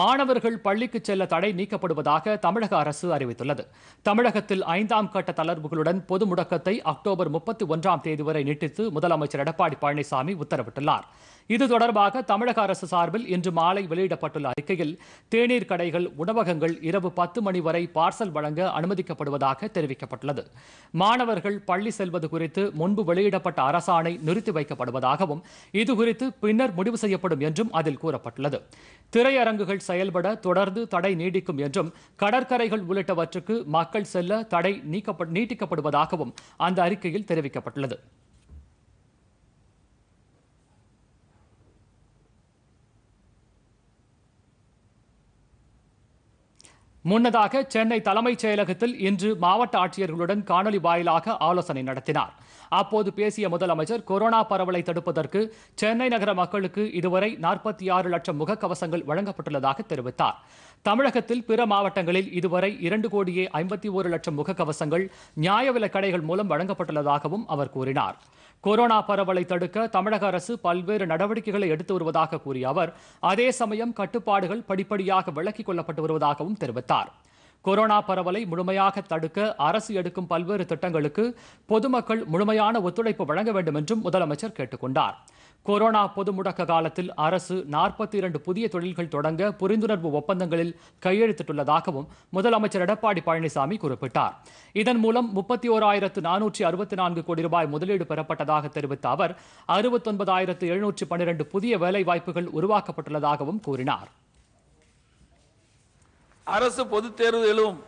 மாணவர்கள் பள்ளிக்கு செல்ல தடை நீக்கப்படுவதாக தமிழக அரசு அறிவித்துள்ளது தமிழகத்தில் ஐந்தாம் கட்ட தளர்வுகளுடன் பொது முடக்கத்தை அக்டோபர் முப்பத்தி ஒன்றாம் தேதி வரை நீட்டித்து முதலமைச்சர் எடப்பாடி பழனிசாமி உத்தரவிட்டுள்ளார் இது தொடர்பாக தமிழக அரசு சார்பில் இன்று மாலை வெளியிடப்பட்டுள்ள அறிக்கையில் தேநீர் கடைகள் உணவகங்கள் இரவு பத்து மணி வரை பார்சல் வழங்க அனுமதிக்கப்படுவதாக தெரிவிக்கப்பட்டுள்ளது மாணவர்கள் பள்ளி செல்வது குறித்து முன்பு வெளியிடப்பட்ட அரசாணை நிறுத்தி வைக்கப்படுவதாகவும் இது குறித்து பின்னர் முடிவு செய்யப்படும் என்றும் அதில் கூறப்பட்டுள்ளது திரையரங்குகள் செயல்பட தொடர்ந்து தடை நீடிக்கும் என்றும் கடற்கரைகள் உள்ளிட்டவற்றுக்கு மக்கள் செல்ல தடை நீட்டிக்கப்படுவதாகவும் அந்த அறிக்கையில் தெரிவிக்கப்பட்டுள்ளது முன்னதாக சென்னை தலைமைச் செயலகத்தில் இன்று மாவட்ட ஆட்சியர்களுடன் காணொலி வாயிலாக ஆலோசனை நடத்தினார் அப்போது பேசிய முதலமைச்சர் கொரோனா பரவலை தடுப்பதற்கு சென்னை நகர மக்களுக்கு இதுவரை நாற்பத்தி ஆறு லட்சம் முகக்கவசங்கள் வழங்கப்பட்டுள்ளதாக தெரிவித்தார் தமிழகத்தில் பிற மாவட்டங்களில் இதுவரை இரண்டு கோடியே ஐம்பத்தி ஒரு லட்சம் முகக்கவசங்கள் நியாய விலை கடைகள் மூலம் வழங்கப்பட்டுள்ளதாகவும் அவர் கூறினார் கொரோனா பரவலை தடுக்க தமிழக அரசு பல்வேறு நடவடிக்கைகளை எடுத்து வருவதாக கூறிய அவர் அதே சமயம் கட்டுப்பாடுகள் படிப்படியாக விலக்கிக் கொள்ளப்பட்டு வருவதாகவும் தெரிவித்தார் கொரோனா பரவலை முழுமையாக தடுக்க அரசு எடுக்கும் பல்வேறு திட்டங்களுக்கு பொதுமக்கள் முழுமையான ஒத்துழைப்பு வழங்க வேண்டும் என்றும் முதலமைச்சர் கேட்டுக் கொண்டார் கொரோனா பொது முடக்க காலத்தில் அரசு நாற்பத்தி இரண்டு புதிய தொழில்கள் தொடங்க புரிந்துணர்வு ஒப்பந்தங்களில் கையெழுத்திட்டுள்ளதாகவும் முதலமைச்சர் எடப்பாடி பழனிசாமி குறிப்பிட்டார் இதன் மூலம் முப்பத்தி ஓராயிரத்து நானூற்றி அறுபத்தி நான்கு கோடி ரூபாய் முதலீடு பெறப்பட்டதாக தெரிவித்த அவர் அறுபத்தொன்பதாயிரத்து எழுநூற்றி பன்னிரண்டு புதிய வேலைவாய்ப்புகள் உருவாக்கப்பட்டுள்ளதாகவும் கூறினார் அரசு பொது தேர்வு எழுவும்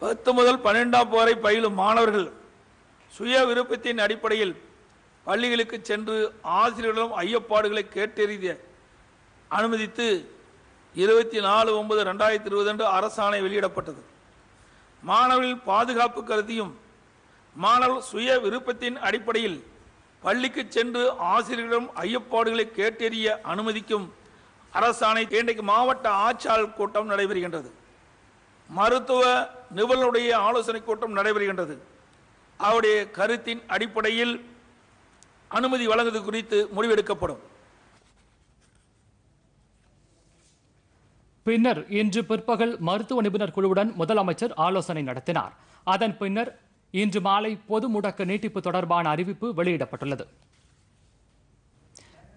பத்து முதல் பன்னெண்டாம் வரை பயிலும் மாணவர்கள் சுய விருப்பத்தின் அடிப்படையில் பள்ளிகளுக்கு சென்று ஆசிரியர்களிடம் ஐயப்பாடுகளை கேட்டறிய அனுமதித்து இருபத்தி நாலு ஒன்பது ரெண்டாயிரத்தி இருபது அன்று அரசாணை வெளியிடப்பட்டது மாணவர்களின் பாதுகாப்பு கருதியும் மாணவர் சுய விருப்பத்தின் அடிப்படையில் பள்ளிக்கு சென்று ஆசிரியர்களிடம் ஐயப்பாடுகளை கேட்டறிய அனுமதிக்கும் அரசாணை இன்றைக்கு மாவட்ட ஆட்சியாளர் கூட்டம் நடைபெறுகின்றது மருத்துவ நிபுணருடைய ஆலோசனை கூட்டம் நடைபெறுகின்றது அவருடைய கருத்தின் அடிப்படையில் அனுமதி வழங்குவது குறித்து முடிவெடுக்கப்படும் பின்னர் இன்று பிற்பகல் மருத்துவ நிபுணர் குழுவுடன் முதலமைச்சர் ஆலோசனை நடத்தினார் அதன் பின்னர் இன்று மாலை பொது முடக்க நீட்டிப்பு தொடர்பான அறிவிப்பு வெளியிடப்பட்டுள்ளது